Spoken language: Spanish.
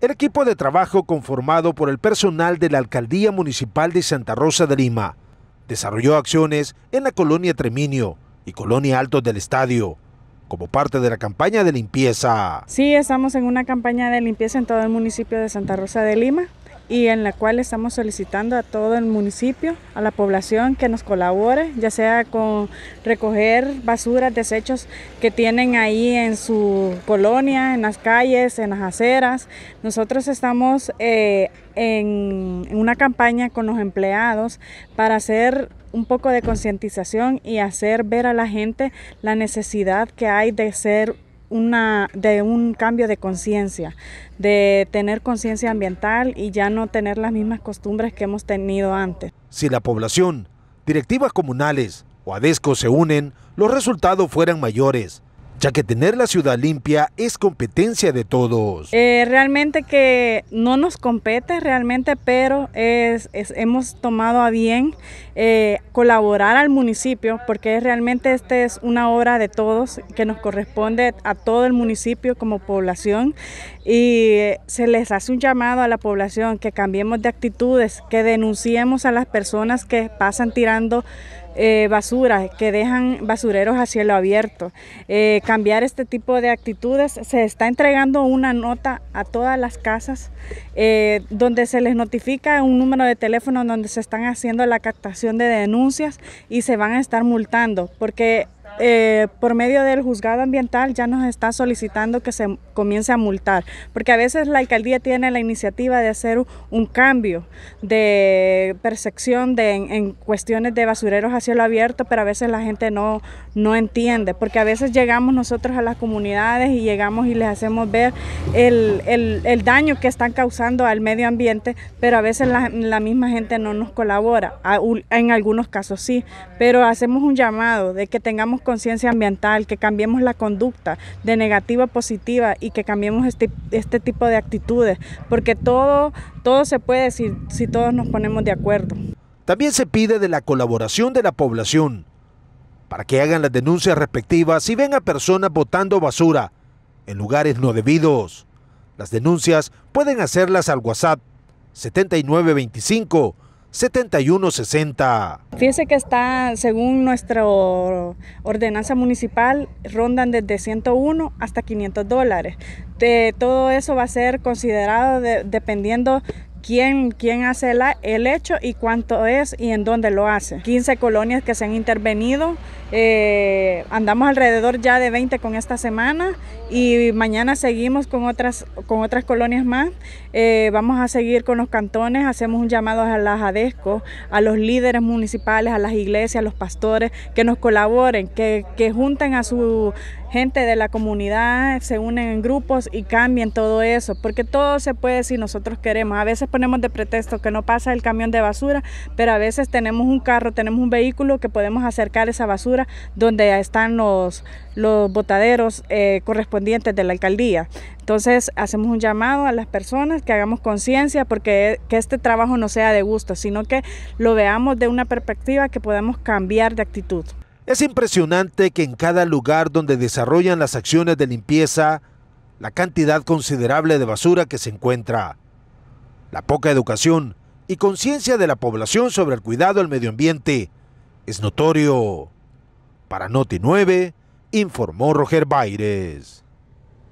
El equipo de trabajo conformado por el personal de la Alcaldía Municipal de Santa Rosa de Lima desarrolló acciones en la colonia Treminio y colonia Altos del Estadio como parte de la campaña de limpieza. Sí, estamos en una campaña de limpieza en todo el municipio de Santa Rosa de Lima y en la cual estamos solicitando a todo el municipio, a la población que nos colabore, ya sea con recoger basuras, desechos que tienen ahí en su colonia, en las calles, en las aceras. Nosotros estamos eh, en una campaña con los empleados para hacer un poco de concientización y hacer ver a la gente la necesidad que hay de ser de un cambio de conciencia, de tener conciencia ambiental y ya no tener las mismas costumbres que hemos tenido antes. Si la población, directivas comunales o ADESCO se unen, los resultados fueran mayores ya que tener la ciudad limpia es competencia de todos. Eh, realmente que no nos compete realmente, pero es, hemos tomado a bien eh, colaborar al municipio, porque realmente esta es una obra de todos que nos corresponde a todo el municipio como población y se les hace un llamado a la población que cambiemos de actitudes, que denunciemos a las personas que pasan tirando eh, ...basura, que dejan basureros a cielo abierto. Eh, cambiar este tipo de actitudes. Se está entregando una nota a todas las casas eh, donde se les notifica un número de teléfono donde se están haciendo la captación de denuncias y se van a estar multando, porque eh, por medio del juzgado ambiental ya nos está solicitando que se comience a multar, porque a veces la alcaldía tiene la iniciativa de hacer un cambio de percepción de, en, cuestiones de basureros a cielo abierto, pero a veces la gente no, no entiende, porque a veces llegamos nosotros a las comunidades y llegamos y les hacemos ver el, daño que están causando al medio ambiente, pero a veces la, misma gente no nos colabora, en algunos casos sí, pero hacemos un llamado de que tengamos conciencia ambiental, que cambiemos la conducta de negativa a positiva y que cambiemos este, este, tipo de actitudes, porque todo, todo se puede si, si todos nos ponemos de acuerdo. También se pide de la colaboración de la población para que hagan las denuncias respectivas si ven a personas botando basura en lugares no debidos. Las denuncias pueden hacerlas al WhatsApp 7925 7160. Fíjese que está, según nuestra ordenanza municipal, rondan desde 101 hasta 500 dólares. De, todo eso va a ser considerado dependiendo quién, hace la, el hecho y cuánto es y en dónde lo hace. 15 colonias que se han intervenido, eh, andamos alrededor ya de 20 con esta semana y mañana seguimos con otras, con otras colonias más. Eh, vamos a seguir con los cantones, hacemos un llamado a las ADESCO, a los líderes municipales, a las iglesias, a los pastores, que nos colaboren, que junten a su gente de la comunidad se unen en grupos y cambien todo eso, porque todo se puede si nosotros queremos. A veces ponemos de pretexto que no pasa el camión de basura, pero a veces tenemos un carro, tenemos un vehículo que podemos acercar esa basura donde están los, botaderos eh, correspondientes de la alcaldía. Entonces hacemos un llamado a las personas que hagamos conciencia porque que este trabajo no sea de gusto, sino que lo veamos de una perspectiva que podamos cambiar de actitud. Es impresionante que en cada lugar donde desarrollan las acciones de limpieza, la cantidad considerable de basura que se encuentra, la poca educación y conciencia de la población sobre el cuidado del medio ambiente es notorio. Para Noti 9, informó Roger Baires.